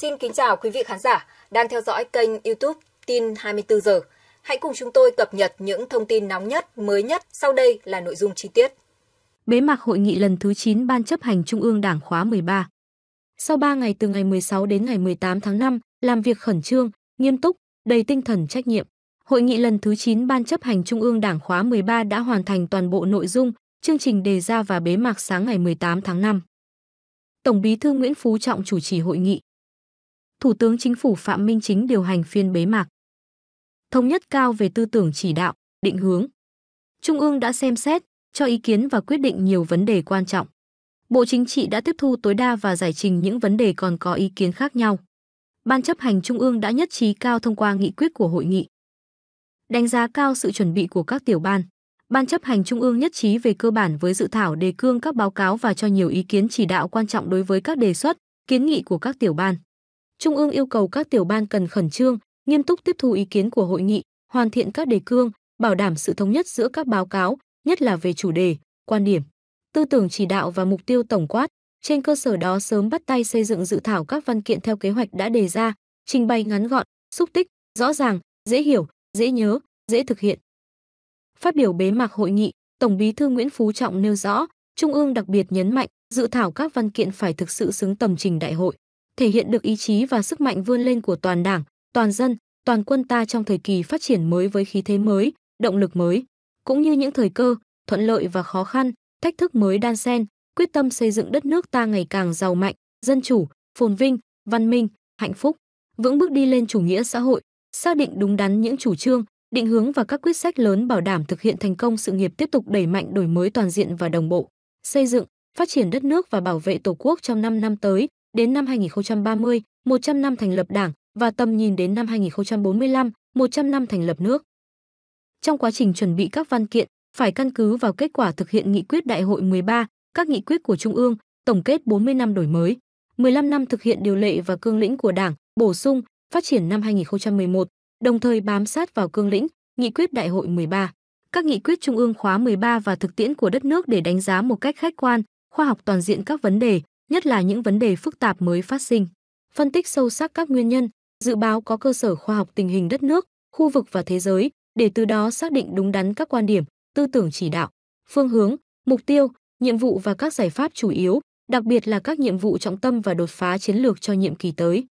Xin kính chào quý vị khán giả đang theo dõi kênh YouTube Tin 24 giờ. Hãy cùng chúng tôi cập nhật những thông tin nóng nhất, mới nhất. Sau đây là nội dung chi tiết. Bế mạc hội nghị lần thứ 9 Ban chấp hành Trung ương Đảng khóa 13. Sau 3 ngày từ ngày 16 đến ngày 18 tháng 5, làm việc khẩn trương, nghiêm túc, đầy tinh thần trách nhiệm, hội nghị lần thứ 9 Ban chấp hành Trung ương Đảng khóa 13 đã hoàn thành toàn bộ nội dung, chương trình đề ra và bế mạc sáng ngày 18 tháng 5. Tổng Bí thư Nguyễn Phú Trọng chủ trì hội nghị. Thủ tướng Chính phủ Phạm Minh Chính điều hành phiên bế mạc. Thống nhất cao về tư tưởng chỉ đạo, định hướng. Trung ương đã xem xét, cho ý kiến và quyết định nhiều vấn đề quan trọng. Bộ Chính trị đã tiếp thu tối đa và giải trình những vấn đề còn có ý kiến khác nhau. Ban chấp hành Trung ương đã nhất trí cao thông qua nghị quyết của hội nghị. Đánh giá cao sự chuẩn bị của các tiểu ban. Ban chấp hành Trung ương nhất trí về cơ bản với dự thảo đề cương các báo cáo và cho nhiều ý kiến chỉ đạo quan trọng đối với các đề xuất, kiến nghị của các tiểu ban. Trung ương yêu cầu các tiểu ban cần khẩn trương, nghiêm túc tiếp thu ý kiến của hội nghị, hoàn thiện các đề cương, bảo đảm sự thống nhất giữa các báo cáo, nhất là về chủ đề, quan điểm, tư tưởng chỉ đạo và mục tiêu tổng quát. Trên cơ sở đó sớm bắt tay xây dựng dự thảo các văn kiện theo kế hoạch đã đề ra, trình bày ngắn gọn, xúc tích, rõ ràng, dễ hiểu, dễ nhớ, dễ thực hiện. Phát biểu bế mạc hội nghị, Tổng Bí thư Nguyễn Phú Trọng nêu rõ, Trung ương đặc biệt nhấn mạnh, dự thảo các văn kiện phải thực sự xứng tầm trình đại hội thể hiện được ý chí và sức mạnh vươn lên của toàn đảng, toàn dân, toàn quân ta trong thời kỳ phát triển mới với khí thế mới, động lực mới, cũng như những thời cơ, thuận lợi và khó khăn, thách thức mới đan xen, quyết tâm xây dựng đất nước ta ngày càng giàu mạnh, dân chủ, phồn vinh, văn minh, hạnh phúc, vững bước đi lên chủ nghĩa xã hội, xác định đúng đắn những chủ trương, định hướng và các quyết sách lớn bảo đảm thực hiện thành công sự nghiệp tiếp tục đẩy mạnh đổi mới toàn diện và đồng bộ, xây dựng, phát triển đất nước và bảo vệ Tổ quốc trong 5 năm tới, đến năm 2030, 100 năm thành lập Đảng và tầm nhìn đến năm 2045, 100 năm thành lập nước. Trong quá trình chuẩn bị các văn kiện, phải căn cứ vào kết quả thực hiện nghị quyết Đại hội 13, các nghị quyết của Trung ương, tổng kết 40 năm đổi mới, 15 năm thực hiện điều lệ và cương lĩnh của Đảng, bổ sung, phát triển năm 2011, đồng thời bám sát vào cương lĩnh, nghị quyết Đại hội 13, các nghị quyết Trung ương khóa 13 và thực tiễn của đất nước để đánh giá một cách khách quan, khoa học toàn diện các vấn đề, nhất là những vấn đề phức tạp mới phát sinh, phân tích sâu sắc các nguyên nhân, dự báo có cơ sở khoa học tình hình đất nước, khu vực và thế giới để từ đó xác định đúng đắn các quan điểm, tư tưởng chỉ đạo, phương hướng, mục tiêu, nhiệm vụ và các giải pháp chủ yếu, đặc biệt là các nhiệm vụ trọng tâm và đột phá chiến lược cho nhiệm kỳ tới.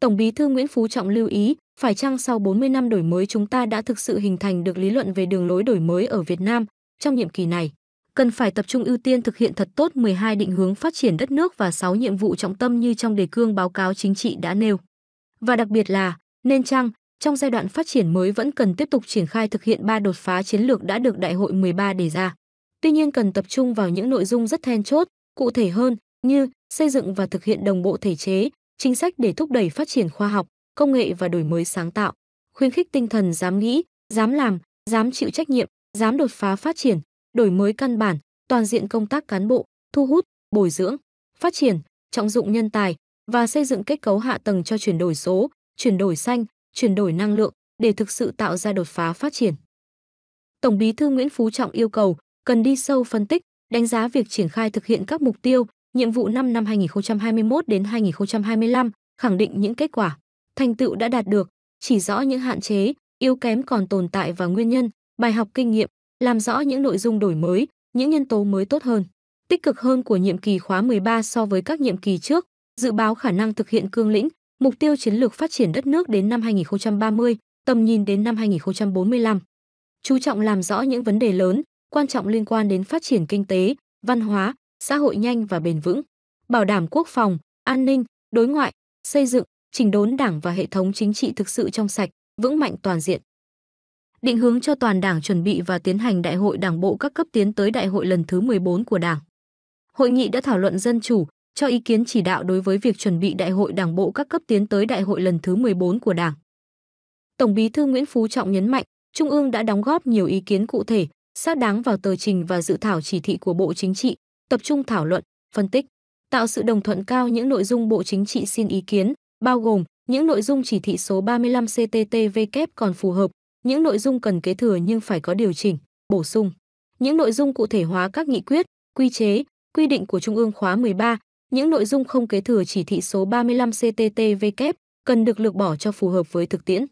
Tổng Bí thư Nguyễn Phú Trọng lưu ý, phải chăng sau 40 năm đổi mới chúng ta đã thực sự hình thành được lý luận về đường lối đổi mới ở Việt Nam trong nhiệm kỳ này? cần phải tập trung ưu tiên thực hiện thật tốt 12 định hướng phát triển đất nước và 6 nhiệm vụ trọng tâm như trong đề cương báo cáo chính trị đã nêu. Và đặc biệt là, nên chăng, trong giai đoạn phát triển mới vẫn cần tiếp tục triển khai thực hiện ba đột phá chiến lược đã được Đại hội 13 đề ra. Tuy nhiên cần tập trung vào những nội dung rất then chốt, cụ thể hơn như xây dựng và thực hiện đồng bộ thể chế, chính sách để thúc đẩy phát triển khoa học, công nghệ và đổi mới sáng tạo, khuyến khích tinh thần dám nghĩ, dám làm, dám chịu trách nhiệm, dám đột phá phát triển, đổi mới căn bản, toàn diện công tác cán bộ, thu hút, bồi dưỡng, phát triển, trọng dụng nhân tài và xây dựng kết cấu hạ tầng cho chuyển đổi số, chuyển đổi xanh, chuyển đổi năng lượng để thực sự tạo ra đột phá phát triển. Tổng Bí thư Nguyễn Phú Trọng yêu cầu cần đi sâu phân tích, đánh giá việc triển khai thực hiện các mục tiêu, nhiệm vụ năm năm 2021 đến 2025, khẳng định những kết quả, thành tựu đã đạt được, chỉ rõ những hạn chế, yếu kém còn tồn tại và nguyên nhân, bài học kinh nghiệm, làm rõ những nội dung đổi mới, những nhân tố mới tốt hơn, tích cực hơn của nhiệm kỳ khóa 13 so với các nhiệm kỳ trước, dự báo khả năng thực hiện cương lĩnh, mục tiêu chiến lược phát triển đất nước đến năm 2030, tầm nhìn đến năm 2045. Chú trọng làm rõ những vấn đề lớn, quan trọng liên quan đến phát triển kinh tế, văn hóa, xã hội nhanh và bền vững, bảo đảm quốc phòng, an ninh, đối ngoại, xây dựng, chỉnh đốn đảng và hệ thống chính trị thực sự trong sạch, vững mạnh toàn diện định hướng cho toàn đảng chuẩn bị và tiến hành đại hội đảng bộ các cấp tiến tới đại hội lần thứ 14 của đảng. Hội nghị đã thảo luận dân chủ, cho ý kiến chỉ đạo đối với việc chuẩn bị đại hội đảng bộ các cấp tiến tới đại hội lần thứ 14 của đảng. Tổng bí thư Nguyễn Phú Trọng nhấn mạnh, Trung ương đã đóng góp nhiều ý kiến cụ thể, xác đáng vào tờ trình và dự thảo chỉ thị của Bộ Chính trị, tập trung thảo luận, phân tích, tạo sự đồng thuận cao những nội dung Bộ Chính trị xin ý kiến, bao gồm những nội dung chỉ thị số 35 CTTVK e còn phù hợp, những nội dung cần kế thừa nhưng phải có điều chỉnh, bổ sung. Những nội dung cụ thể hóa các nghị quyết, quy chế, quy định của Trung ương khóa 13, những nội dung không kế thừa chỉ thị số 35 CTTVK cần được lược bỏ cho phù hợp với thực tiễn.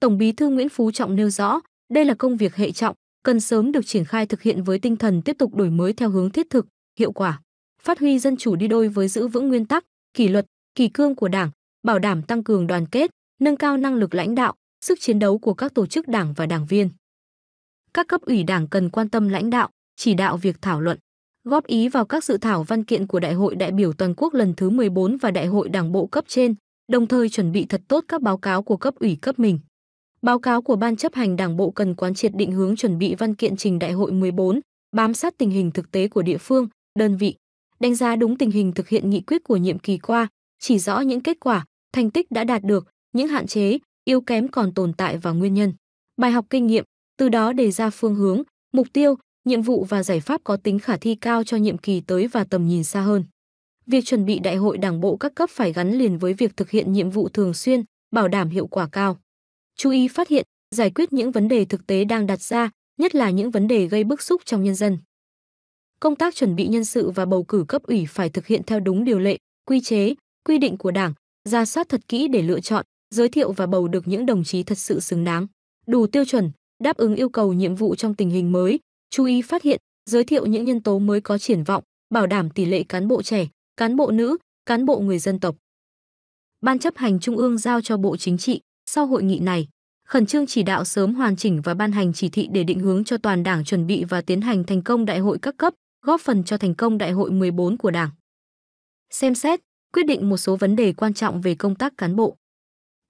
Tổng Bí thư Nguyễn Phú Trọng nêu rõ, đây là công việc hệ trọng, cần sớm được triển khai thực hiện với tinh thần tiếp tục đổi mới theo hướng thiết thực, hiệu quả, phát huy dân chủ đi đôi với giữ vững nguyên tắc, kỷ luật, kỳ cương của Đảng, bảo đảm tăng cường đoàn kết, nâng cao năng lực lãnh đạo, sức chiến đấu của các tổ chức đảng và đảng viên. Các cấp ủy đảng cần quan tâm lãnh đạo, chỉ đạo việc thảo luận, góp ý vào các dự thảo văn kiện của Đại hội đại biểu toàn quốc lần thứ 14 và Đại hội đảng bộ cấp trên, đồng thời chuẩn bị thật tốt các báo cáo của cấp ủy cấp mình. Báo cáo của Ban chấp hành Đảng bộ cần quán triệt định hướng chuẩn bị văn kiện trình Đại hội 14, bám sát tình hình thực tế của địa phương, đơn vị, đánh giá đúng tình hình thực hiện nghị quyết của nhiệm kỳ qua, chỉ rõ những kết quả, thành tích đã đạt được, những hạn chế, yếu kém còn tồn tại và nguyên nhân. Bài học kinh nghiệm, từ đó đề ra phương hướng, mục tiêu, nhiệm vụ và giải pháp có tính khả thi cao cho nhiệm kỳ tới và tầm nhìn xa hơn. Việc chuẩn bị đại hội đảng bộ các cấp phải gắn liền với việc thực hiện nhiệm vụ thường xuyên, bảo đảm hiệu quả cao. Chú ý phát hiện, giải quyết những vấn đề thực tế đang đặt ra, nhất là những vấn đề gây bức xúc trong nhân dân. Công tác chuẩn bị nhân sự và bầu cử cấp ủy phải thực hiện theo đúng điều lệ, quy chế, quy định của Đảng, ra soát thật kỹ để lựa chọn, giới thiệu và bầu được những đồng chí thật sự xứng đáng, đủ tiêu chuẩn, đáp ứng yêu cầu nhiệm vụ trong tình hình mới, chú ý phát hiện, giới thiệu những nhân tố mới có triển vọng, bảo đảm tỷ lệ cán bộ trẻ, cán bộ nữ, cán bộ người dân tộc. Ban chấp hành Trung ương giao cho Bộ Chính trị, sau hội nghị này, khẩn trương chỉ đạo sớm hoàn chỉnh và ban hành chỉ thị để định hướng cho toàn Đảng chuẩn bị và tiến hành thành công đại hội các cấp, góp phần cho thành công đại hội 14 của Đảng. Xem xét, quyết định một số vấn đề quan trọng về công tác cán bộ.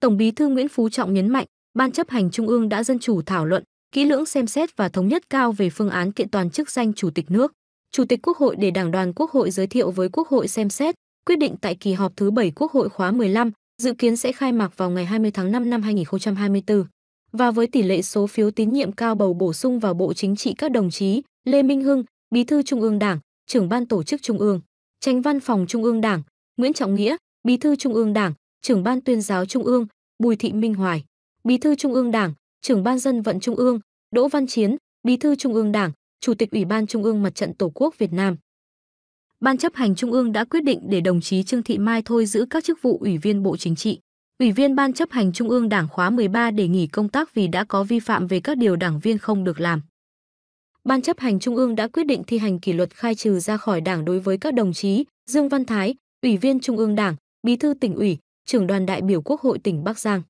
Tổng Bí thư Nguyễn Phú Trọng nhấn mạnh, Ban chấp hành Trung ương đã dân chủ thảo luận, kỹ lưỡng xem xét và thống nhất cao về phương án kiện toàn chức danh Chủ tịch nước, Chủ tịch Quốc hội để Đảng đoàn Quốc hội giới thiệu với Quốc hội xem xét, quyết định tại kỳ họp thứ 7 Quốc hội khóa 15, dự kiến sẽ khai mạc vào ngày 20 tháng 5 năm 2024. Và với tỷ lệ số phiếu tín nhiệm cao bầu bổ sung vào Bộ Chính trị các đồng chí Lê Minh Hưng, Bí thư Trung ương Đảng, trưởng ban tổ chức Trung ương, Tránh văn phòng Trung ương Đảng, Nguyễn Trọng Nghĩa, Bí thư Trung ương Đảng, trưởng ban tuyên giáo Trung ương, Bùi Thị Minh Hoài, Bí thư Trung ương Đảng, trưởng ban dân vận Trung ương, Đỗ Văn Chiến, Bí thư Trung ương Đảng, Chủ tịch Ủy ban Trung ương Mặt trận Tổ quốc Việt Nam. Ban chấp hành Trung ương đã quyết định để đồng chí Trương Thị Mai thôi giữ các chức vụ Ủy viên Bộ Chính trị, Ủy viên Ban chấp hành Trung ương Đảng khóa 13 để nghỉ công tác vì đã có vi phạm về các điều đảng viên không được làm. Ban chấp hành Trung ương đã quyết định thi hành kỷ luật khai trừ ra khỏi Đảng đối với các đồng chí Dương Văn Thái, Ủy viên Trung ương Đảng, Bí thư tỉnh ủy, trưởng đoàn đại biểu Quốc hội tỉnh Bắc Giang.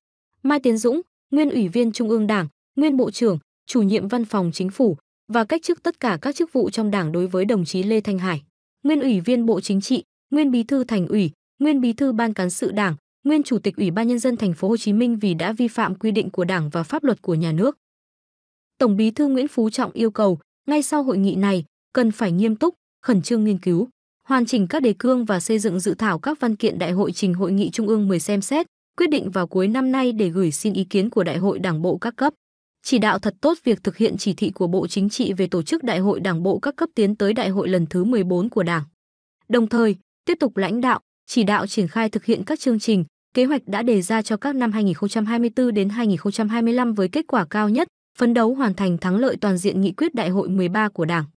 Mai Tiến Dũng, nguyên Ủy viên Trung ương Đảng, nguyên Bộ trưởng, chủ nhiệm Văn phòng Chính phủ và cách chức tất cả các chức vụ trong Đảng đối với đồng chí Lê Thanh Hải, nguyên Ủy viên Bộ Chính trị, nguyên Bí thư Thành ủy, nguyên Bí thư Ban cán sự Đảng, nguyên Chủ tịch Ủy ban nhân dân thành phố Hồ Chí Minh vì đã vi phạm quy định của Đảng và pháp luật của nhà nước. Tổng Bí thư Nguyễn Phú Trọng yêu cầu ngay sau hội nghị này cần phải nghiêm túc, khẩn trương nghiên cứu hoàn chỉnh các đề cương và xây dựng dự thảo các văn kiện đại hội trình hội nghị trung ương 10 xem xét, quyết định vào cuối năm nay để gửi xin ý kiến của đại hội đảng bộ các cấp. Chỉ đạo thật tốt việc thực hiện chỉ thị của Bộ Chính trị về tổ chức đại hội đảng bộ các cấp tiến tới đại hội lần thứ 14 của Đảng. Đồng thời, tiếp tục lãnh đạo, chỉ đạo triển khai thực hiện các chương trình, kế hoạch đã đề ra cho các năm 2024 đến 2025 với kết quả cao nhất, phấn đấu hoàn thành thắng lợi toàn diện nghị quyết đại hội 13 của Đảng.